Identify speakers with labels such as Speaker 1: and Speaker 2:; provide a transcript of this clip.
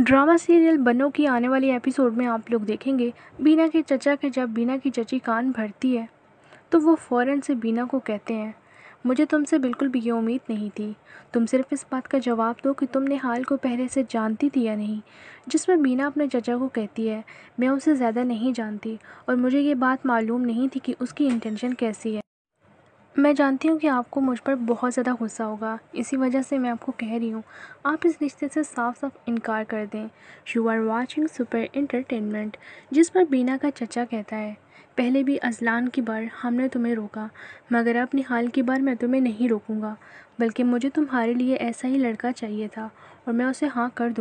Speaker 1: drama serial बनो की आने वाली एपिसोड में आप लोग देखेंगे बीना के चचा के जब बीना की चची कान भरती है तो वो फ़ौरन से बीना को कहते हैं मुझे तुमसे बिल्कुल भी ये उम्मीद नहीं थी तुम सिर्फ इस बात का जवाब दो कि तुमने हाल को पहले से जानती थी या नहीं जिसमें बीना अपने चचा को कहती है मैं उसे ज़्यादा नहीं जानती और मुझे ये बात मालूम नहीं थी कि उसकी इंटेंशन कैसी है मैं जानती हूँ कि आपको मुझ पर बहुत ज़्यादा गुस्सा होगा इसी वजह से मैं आपको कह रही हूँ आप इस रिश्ते से साफ साफ इनकार कर दें you are watching super entertainment जिस पर बीना का चचा कहता है पहले भी अजलान की बार हमने तुम्हें रोका मगर अपनी हाल की बार मैं तुम्हें नहीं रोकूंगा बल्कि मुझे तुम्हारे लिए ऐसा ही लड़का चाहिए था और मैं उसे हाँ कर दूँ